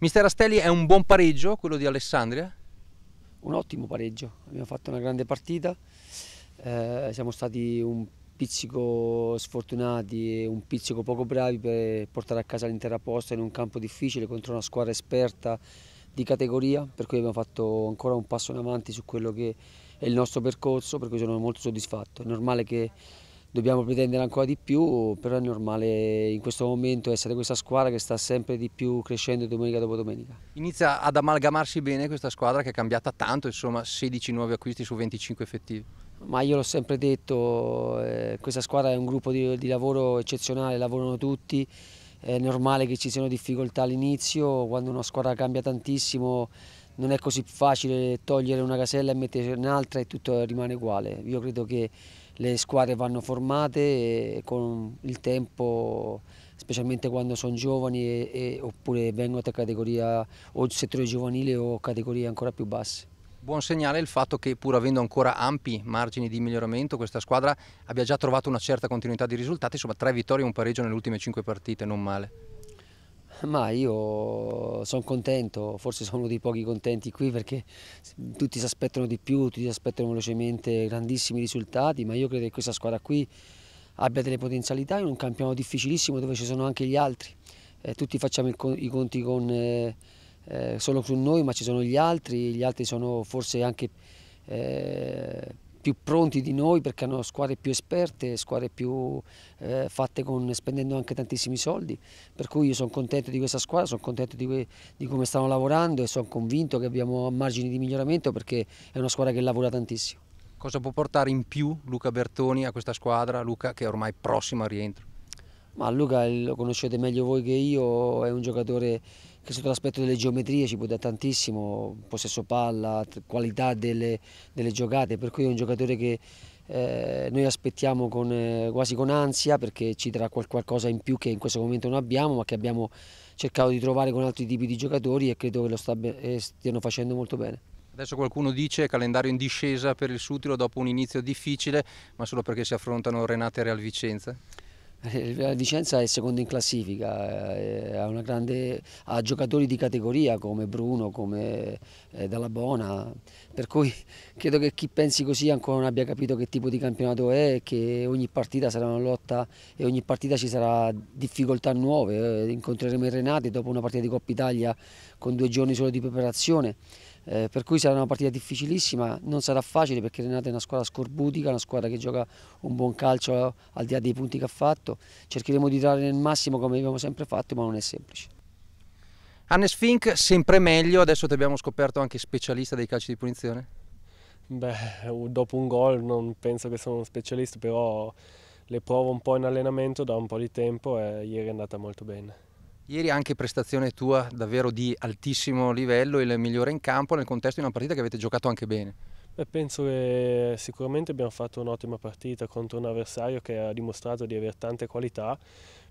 Mister Astelli è un buon pareggio quello di Alessandria? Un ottimo pareggio, abbiamo fatto una grande partita, eh, siamo stati un pizzico sfortunati e un pizzico poco bravi per portare a casa l'intera posta in un campo difficile contro una squadra esperta di categoria, per cui abbiamo fatto ancora un passo in avanti su quello che è il nostro percorso, per cui sono molto soddisfatto. È normale che dobbiamo pretendere ancora di più, però è normale in questo momento essere questa squadra che sta sempre di più crescendo domenica dopo domenica. Inizia ad amalgamarsi bene questa squadra che è cambiata tanto, insomma 16 nuovi acquisti su 25 effettivi. Ma io l'ho sempre detto, eh, questa squadra è un gruppo di, di lavoro eccezionale, lavorano tutti, è normale che ci siano difficoltà all'inizio, quando una squadra cambia tantissimo non è così facile togliere una casella e mettere un'altra e tutto rimane uguale. Io credo che le squadre vanno formate e eh, con il tempo, specialmente quando sono giovani e, e, oppure vengono da categoria o settore giovanile o categorie ancora più basse. Buon segnale il fatto che pur avendo ancora ampi margini di miglioramento questa squadra abbia già trovato una certa continuità di risultati, insomma tre vittorie e un pareggio nelle ultime cinque partite, non male. Ma io sono contento, forse sono uno dei pochi contenti qui perché tutti si aspettano di più, tutti si aspettano velocemente grandissimi risultati, ma io credo che questa squadra qui abbia delle potenzialità in un campionato difficilissimo dove ci sono anche gli altri. Eh, tutti facciamo il, i conti con, eh, eh, solo su noi, ma ci sono gli altri, gli altri sono forse anche eh, più pronti di noi perché hanno squadre più esperte, squadre più eh, fatte con, spendendo anche tantissimi soldi, per cui io sono contento di questa squadra, sono contento di, di come stanno lavorando e sono convinto che abbiamo margini di miglioramento perché è una squadra che lavora tantissimo. Cosa può portare in più Luca Bertoni a questa squadra, Luca che è ormai prossimo al rientro? Ma Luca lo conoscete meglio voi che io, è un giocatore che sotto l'aspetto delle geometrie ci può dare tantissimo, possesso palla, qualità delle, delle giocate, per cui è un giocatore che eh, noi aspettiamo con, eh, quasi con ansia perché ci darà qual qualcosa in più che in questo momento non abbiamo ma che abbiamo cercato di trovare con altri tipi di giocatori e credo che lo stiano facendo molto bene. Adesso qualcuno dice calendario in discesa per il Sutilo dopo un inizio difficile ma solo perché si affrontano Renate e Real Vicenza? Eh, la Vicenza è secondo in classifica, eh, ha, grande, ha, giocatori di categoria come Bruno, come eh, Dalla Bona, per cui credo che chi pensi così ancora non abbia capito che tipo di campionato è che ogni partita sarà una lotta e ogni partita ci sarà difficoltà nuove. Incontreremo i Renati dopo una partita di Coppa Italia con due giorni solo di preparazione eh, per cui sarà una partita difficilissima, non sarà facile perché Renata è una squadra scorbutica, una squadra che gioca un buon calcio al di là dei punti che ha fatto, cercheremo di trarre nel massimo come abbiamo sempre fatto ma non è semplice. Hannes Fink sempre meglio, adesso ti abbiamo scoperto anche specialista dei calci di punizione? Beh, dopo un gol non penso che sono uno specialista, però le provo un po' in allenamento da un po' di tempo e ieri è andata molto bene. Ieri anche prestazione tua davvero di altissimo livello, il migliore in campo nel contesto di una partita che avete giocato anche bene. Beh, penso che sicuramente abbiamo fatto un'ottima partita contro un avversario che ha dimostrato di avere tante qualità,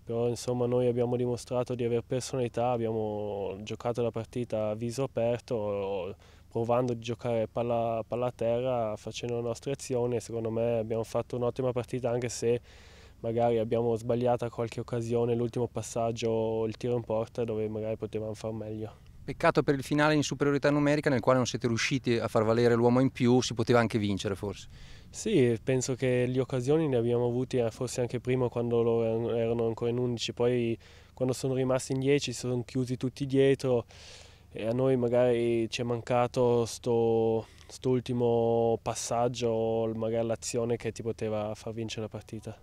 però insomma noi abbiamo dimostrato di avere personalità, abbiamo giocato la partita a viso aperto, provando di giocare palla, palla a terra, facendo la nostra azione, secondo me abbiamo fatto un'ottima partita anche se magari abbiamo sbagliato a qualche occasione l'ultimo passaggio o il tiro in porta dove magari potevamo far meglio. Peccato per il finale in superiorità numerica nel quale non siete riusciti a far valere l'uomo in più, si poteva anche vincere forse. Sì, penso che le occasioni ne abbiamo avute eh, forse anche prima quando loro erano ancora in 11, poi quando sono rimasti in 10 si sono chiusi tutti dietro e a noi magari ci è mancato sto, sto ultimo passaggio, magari l'azione che ti poteva far vincere la partita.